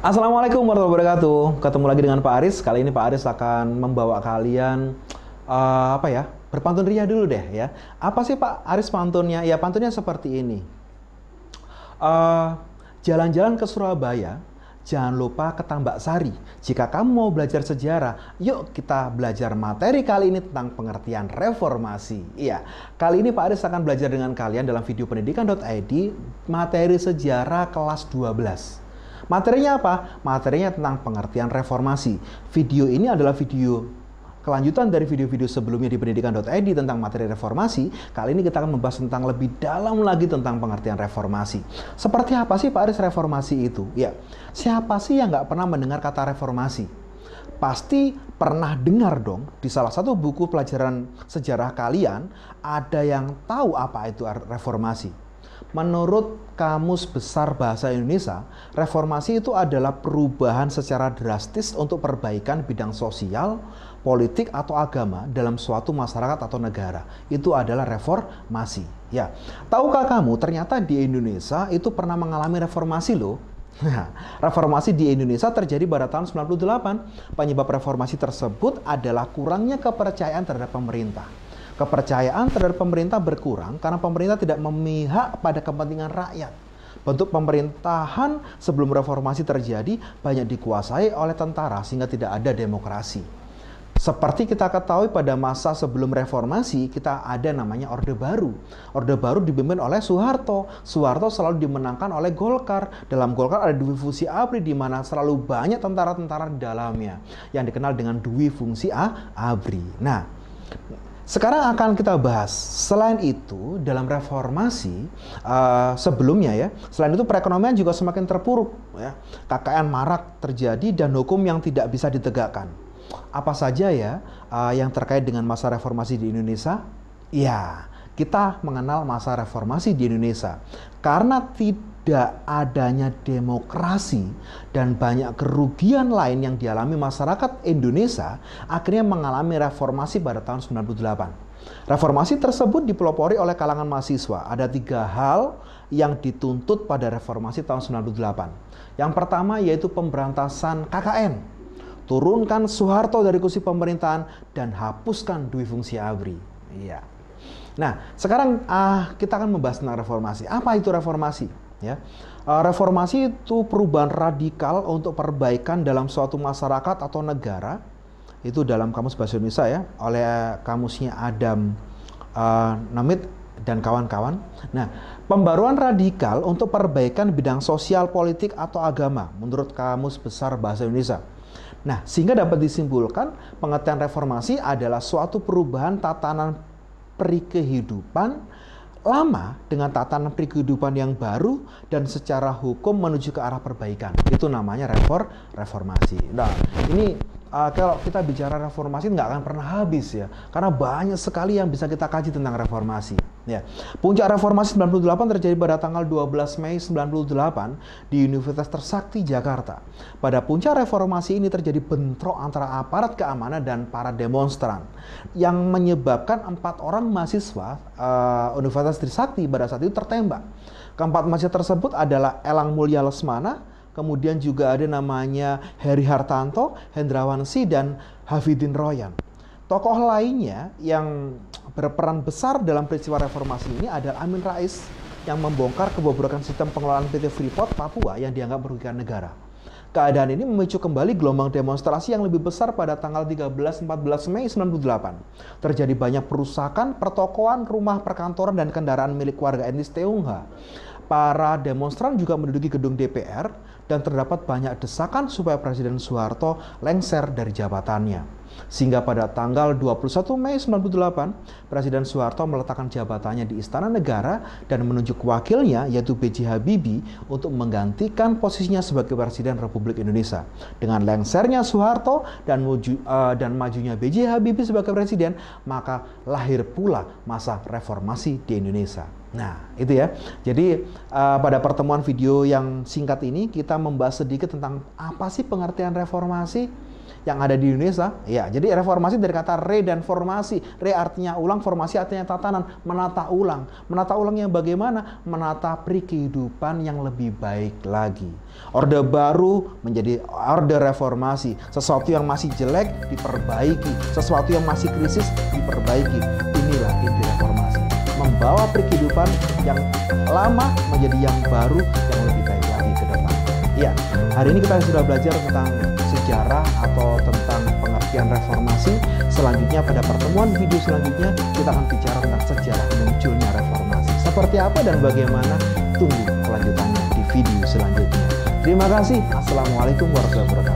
Assalamualaikum warahmatullahi wabarakatuh. Ketemu lagi dengan Pak Aris. Kali ini Pak Aris akan membawa kalian uh, apa ya? Berpantun ria dulu deh ya. Apa sih Pak Aris pantunnya? Ya pantunnya seperti ini. jalan eh, jalan-jalan ke Surabaya, jangan lupa ke Tambak Sari. Jika kamu mau belajar sejarah, yuk kita belajar materi kali ini tentang pengertian reformasi. Iya, kali ini Pak Aris akan belajar dengan kalian dalam video pendidikan.id materi sejarah kelas 12. Materinya apa? Materinya tentang pengertian reformasi. Video ini adalah video kelanjutan dari video-video sebelumnya di pendidikan.id tentang materi reformasi, kali ini kita akan membahas tentang lebih dalam lagi tentang pengertian reformasi. Seperti apa sih Pak Aris reformasi itu? Ya, siapa sih yang nggak pernah mendengar kata reformasi? Pasti pernah dengar dong di salah satu buku pelajaran sejarah kalian ada yang tahu apa itu reformasi. Menurut Kamus Besar Bahasa Indonesia, reformasi itu adalah perubahan secara drastis untuk perbaikan bidang sosial, politik atau agama dalam suatu masyarakat atau negara. Itu adalah reformasi. Ya, tahukah kamu ternyata di Indonesia itu pernah mengalami reformasi loh? Nah, reformasi di Indonesia terjadi pada tahun 98. Penyebab reformasi tersebut adalah kurangnya kepercayaan terhadap pemerintah. Kepercayaan terhadap pemerintah berkurang karena pemerintah tidak memihak pada kepentingan rakyat. Bentuk pemerintahan sebelum reformasi terjadi banyak dikuasai oleh tentara sehingga tidak ada demokrasi. Seperti kita ketahui pada masa sebelum reformasi, kita ada namanya Orde Baru. Orde Baru dipimpin oleh Soeharto. Soeharto selalu dimenangkan oleh Golkar. Dalam Golkar ada Dwi Fungsi Abri di mana selalu banyak tentara-tentara di dalamnya yang dikenal dengan Dwi Fungsi A Abri. Nah, sekarang akan kita bahas. Selain itu, dalam reformasi uh, sebelumnya ya, selain itu perekonomian juga semakin terpuruk. Ya. KKN marak terjadi dan hukum yang tidak bisa ditegakkan. Apa saja ya uh, yang terkait dengan masa reformasi di Indonesia? Ya, kita mengenal masa reformasi di Indonesia karena tidak tidak adanya demokrasi dan banyak kerugian lain yang dialami masyarakat Indonesia akhirnya mengalami reformasi pada tahun 98. Reformasi tersebut dipelopori oleh kalangan mahasiswa. Ada tiga hal yang dituntut pada reformasi tahun 98. Yang pertama yaitu pemberantasan KKN turunkan Soeharto dari kursi pemerintahan dan hapuskan dui fungsi ABRI. Iya. Nah, sekarang ah, kita akan membahas tentang reformasi. Apa itu reformasi? Ya. Eh, reformasi itu perubahan radikal untuk perbaikan dalam suatu masyarakat atau negara. Itu dalam kamus bahasa Indonesia ya, oleh kamusnya Adam uh, Namit dan kawan-kawan. Nah, pembaruan radikal untuk perbaikan bidang sosial, politik, atau agama menurut Kamus Besar Bahasa Indonesia. Nah, sehingga dapat disimpulkan pengertian reformasi adalah suatu perubahan tatanan perikehidupan lama dengan tatanan kehidupan yang baru dan secara hukum menuju ke arah perbaikan. Itu namanya reform reformasi. Nah, ini uh, kalau kita bicara reformasi nggak akan pernah habis ya, karena banyak sekali yang bisa kita kaji tentang reformasi. Ya. Puncak reformasi 98 terjadi pada tanggal 12 Mei 98 di Universitas Tersakti Jakarta. Pada puncak reformasi ini terjadi bentrok antara aparat keamanan dan para demonstran yang menyebabkan empat orang mahasiswa uh, Universitas Trisakti pada saat itu tertembak. Keempat mahasiswa tersebut adalah Elang Mulya Lesmana, kemudian juga ada namanya Heri Hartanto, Hendrawan Si dan Hafidin Royan. Tokoh lainnya yang berperan besar dalam peristiwa reformasi ini adalah Amin Rais yang membongkar kebobrokan sistem pengelolaan PT Freeport Papua yang dianggap merugikan negara. Keadaan ini memicu kembali gelombang demonstrasi yang lebih besar pada tanggal 13-14 Mei 1998. Terjadi banyak perusakan, pertokoan, rumah perkantoran, dan kendaraan milik warga etnis Tionghoa. Para demonstran juga menduduki gedung DPR dan terdapat banyak desakan supaya Presiden Soeharto lengser dari jabatannya. Sehingga pada tanggal 21 Mei 98, Presiden Soeharto meletakkan jabatannya di Istana Negara dan menunjuk wakilnya yaitu B.J. Habibie untuk menggantikan posisinya sebagai Presiden Republik Indonesia. Dengan lengsernya Soeharto dan, muju, uh, eh, dan majunya B.J. Habibie sebagai Presiden, maka lahir pula masa reformasi di Indonesia. Nah, itu ya. Jadi uh, pada pertemuan video yang singkat ini kita membahas sedikit tentang apa sih pengertian reformasi yang ada di Indonesia. Ya, jadi reformasi dari kata re dan formasi. Re artinya ulang, formasi artinya tatanan, menata ulang. Menata ulang yang bagaimana? Menata pri kehidupan yang lebih baik lagi. Orde baru menjadi orde reformasi. Sesuatu yang masih jelek diperbaiki, sesuatu yang masih krisis diperbaiki. Inilah inti reformasi. Membawa pri kehidupan yang lama menjadi yang baru yang lebih baik lagi ke depan. Ya, hari ini kita sudah belajar tentang sejarah atau tentang pengertian reformasi. Selanjutnya pada pertemuan video selanjutnya kita akan bicara tentang sejarah munculnya reformasi. Seperti apa dan bagaimana? Tunggu kelanjutannya di video selanjutnya. Terima kasih. Assalamualaikum warahmatullahi wabarakatuh.